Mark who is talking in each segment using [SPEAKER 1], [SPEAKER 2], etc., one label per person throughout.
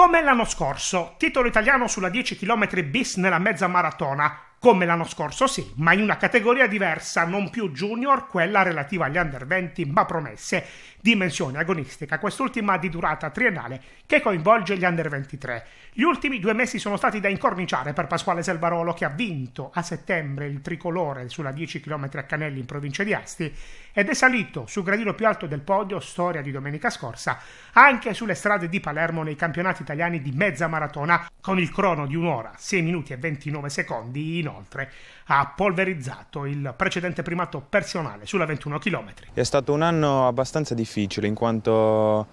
[SPEAKER 1] Come l'anno scorso, titolo italiano sulla 10 km bis nella mezza maratona, come l'anno scorso sì, ma in una categoria diversa, non più junior, quella relativa agli under 20, ma promesse, dimensione agonistica, quest'ultima di durata triennale che coinvolge gli under 23. Gli ultimi due mesi sono stati da incorniciare per Pasquale Selvarolo che ha vinto a settembre il tricolore sulla 10 km a Canelli in provincia di Asti ed è salito sul gradino più alto del podio, storia di domenica scorsa, anche sulle strade di Palermo nei campionati italiani di mezza maratona con il crono di un'ora, 6 minuti e 29 secondi in inoltre ha polverizzato il precedente primato personale sulla 21 km.
[SPEAKER 2] È stato un anno abbastanza difficile in quanto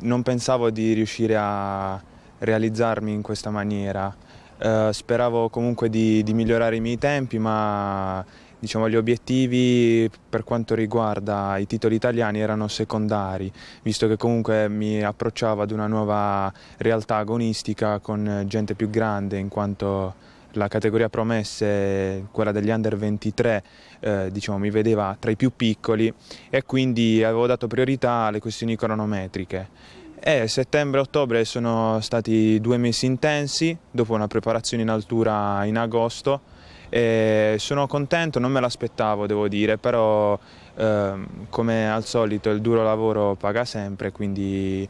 [SPEAKER 2] non pensavo di riuscire a realizzarmi in questa maniera. Eh, speravo comunque di, di migliorare i miei tempi, ma Diciamo, gli obiettivi per quanto riguarda i titoli italiani erano secondari, visto che comunque mi approcciavo ad una nuova realtà agonistica con gente più grande in quanto la categoria promesse, quella degli under 23, eh, diciamo, mi vedeva tra i più piccoli e quindi avevo dato priorità alle questioni cronometriche. E settembre e ottobre sono stati due mesi intensi, dopo una preparazione in altura in agosto. E sono contento, non me l'aspettavo devo dire, però eh, come al solito il duro lavoro paga sempre, quindi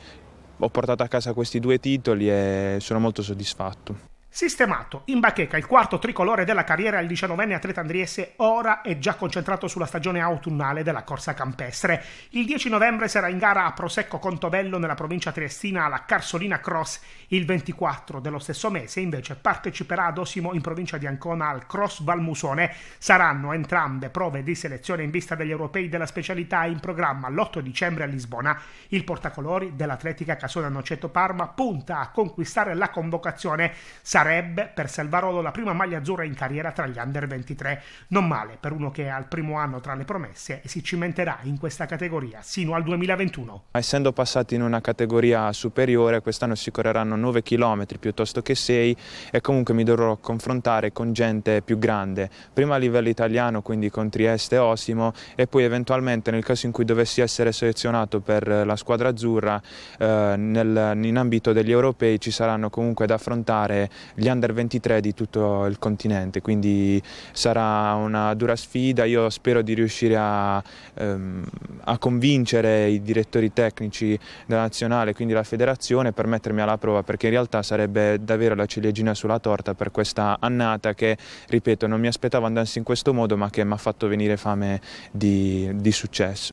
[SPEAKER 2] ho portato a casa questi due titoli e sono molto soddisfatto.
[SPEAKER 1] Sistemato, in bacheca il quarto tricolore della carriera, il diciannovenne atleta andriese ora è già concentrato sulla stagione autunnale della corsa campestre. Il 10 novembre sarà in gara a Prosecco Contovello nella provincia triestina alla Carsolina Cross. Il 24 dello stesso mese invece parteciperà ad Osimo in provincia di Ancona al Cross Valmusone. Saranno entrambe prove di selezione in vista degli europei della specialità in programma l'8 dicembre a Lisbona. Il portacolori dell'atletica Casona Noceto Parma punta a conquistare la convocazione. Sarà sarebbe per Salvarolo la prima maglia azzurra in carriera tra gli under 23. Non male per uno che è al primo anno tra le promesse e si cimenterà in questa categoria sino al 2021.
[SPEAKER 2] Essendo passati in una categoria superiore, quest'anno si correranno 9 km piuttosto che 6 e comunque mi dovrò confrontare con gente più grande, prima a livello italiano, quindi con Trieste e Osimo e poi eventualmente nel caso in cui dovessi essere selezionato per eh, la squadra azzurra eh, nel, in ambito degli europei ci saranno comunque da affrontare gli under 23 di tutto il continente, quindi sarà una dura sfida, io spero di riuscire a, ehm, a convincere i direttori tecnici della nazionale, quindi la federazione, per mettermi alla prova, perché in realtà sarebbe davvero la ciliegina sulla torta per questa annata che, ripeto, non mi aspettavo andarsi in questo modo, ma che mi ha fatto venire fame di, di successo.